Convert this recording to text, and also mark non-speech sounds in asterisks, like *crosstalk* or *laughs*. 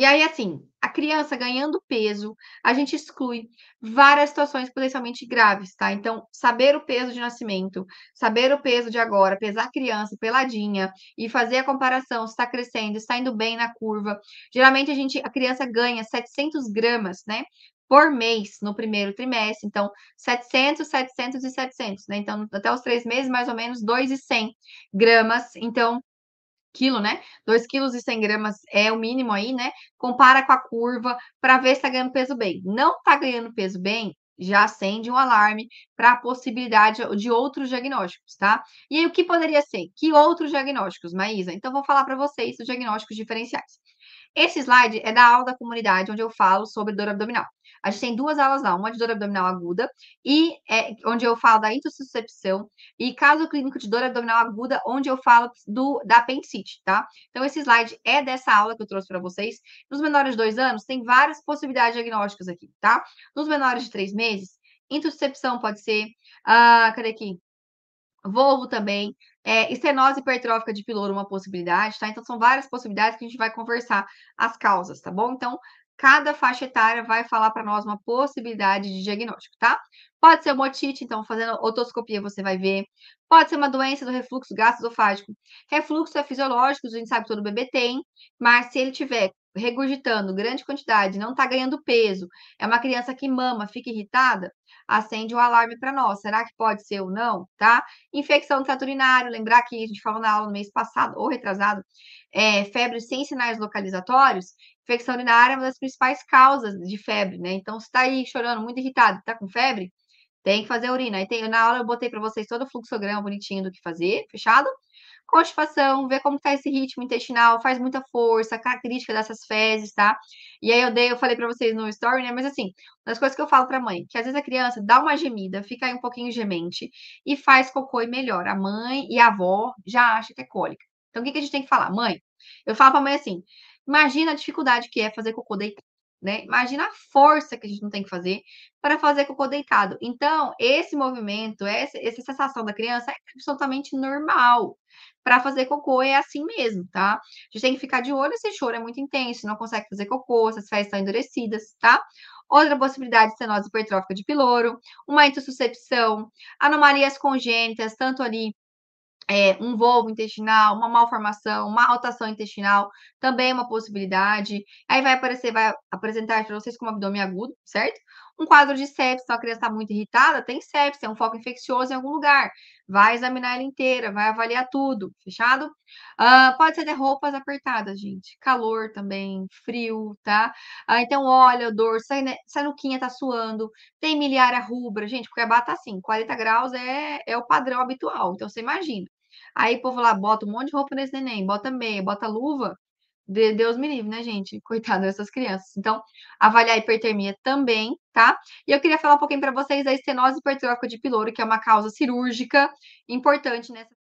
E aí, assim, a criança ganhando peso, a gente exclui várias situações potencialmente graves, tá? Então, saber o peso de nascimento, saber o peso de agora, pesar a criança peladinha e fazer a comparação se está crescendo, está indo bem na curva. Geralmente, a, gente, a criança ganha 700 gramas, né? Por mês no primeiro trimestre, então 700, 700 e 700, né? Então, até os três meses, mais ou menos 2,100 gramas. Então, quilo, né? 2 quilos e 100 gramas é o mínimo aí, né? Compara com a curva para ver se tá ganhando peso bem. Não tá ganhando peso bem, já acende um alarme para a possibilidade de outros diagnósticos, tá? E aí, o que poderia ser? Que outros diagnósticos, Maísa? Então, vou falar para vocês os diagnósticos diferenciais. Esse slide é da aula da comunidade, onde eu falo sobre dor abdominal. A gente tem duas aulas lá, uma de dor abdominal aguda, e é, onde eu falo da intussuscepção, e caso clínico de dor abdominal aguda, onde eu falo do, da apendicite, tá? Então, esse slide é dessa aula que eu trouxe para vocês. Nos menores de dois anos, tem várias possibilidades diagnósticas aqui, tá? Nos menores de três meses, meses. Intussuscepção pode ser. Ah, cadê aqui? Volvo também. É, estenose hipertrófica de piloro, é uma possibilidade, tá? Então, são várias possibilidades que a gente vai conversar as causas, tá bom? Então, cada faixa etária vai falar para nós uma possibilidade de diagnóstico, tá? Pode ser uma otite, então, fazendo otoscopia você vai ver. Pode ser uma doença do refluxo gastroesofágico. Refluxo é fisiológico, a gente sabe que todo bebê tem, mas se ele tiver regurgitando grande quantidade, não está ganhando peso, é uma criança que mama, fica irritada, acende um alarme para nós. Será que pode ser ou não, tá? Infecção do trato urinário, lembrar que a gente falou na aula no mês passado ou retrasado, é, febre sem sinais localizatórios, infecção urinária é uma das principais causas de febre, né? Então, se está aí chorando, muito irritado, está com febre, tem que fazer urina. Aí tem, na aula eu botei para vocês todo o fluxograma bonitinho do que fazer, fechado? constipação, ver como está esse ritmo intestinal, faz muita força, característica dessas fezes, tá? E aí eu dei, eu falei para vocês no story, né? Mas assim, das coisas que eu falo para mãe, que às vezes a criança dá uma gemida, fica aí um pouquinho gemente e faz cocô e melhora. A mãe e a avó já acha que é cólica. Então o que, que a gente tem que falar? Mãe, eu falo para mãe assim: imagina a dificuldade que é fazer cocô deitado né? Imagina a força que a gente não tem que fazer para fazer cocô deitado. Então, esse movimento, essa, essa sensação da criança é absolutamente normal. Para fazer cocô é assim mesmo, tá? A gente tem que ficar de olho se choro é muito intenso, não consegue fazer cocô, se as fezes estão endurecidas, tá? Outra possibilidade, estenose hipertrófica de piloro, uma intussuscepção, anomalias congênitas, tanto ali é, um volvo intestinal, uma malformação, uma rotação intestinal, também é uma possibilidade. Aí vai aparecer, vai apresentar para vocês como abdômen agudo, certo? Um quadro de sepsis, então a criança está muito irritada, tem sepsis, é um foco infeccioso em algum lugar. Vai examinar ela inteira, vai avaliar tudo, fechado? Uh, pode ser de roupas apertadas, gente. Calor também, frio, tá? Uh, então, olha, dor, odor, né, quinha, tá suando, tem miliária rubra, gente, porque a bata tá assim, 40 graus é, é o padrão habitual, então você imagina. Aí o povo lá bota um monte de roupa nesse neném, bota meia, bota luva. Deus me livre, né, gente? *laughs* Coitado dessas crianças. Então, avaliar a hipertermia também, tá? E eu queria falar um pouquinho para vocês da estenose hipertrófica de piloro, que é uma causa cirúrgica importante nessa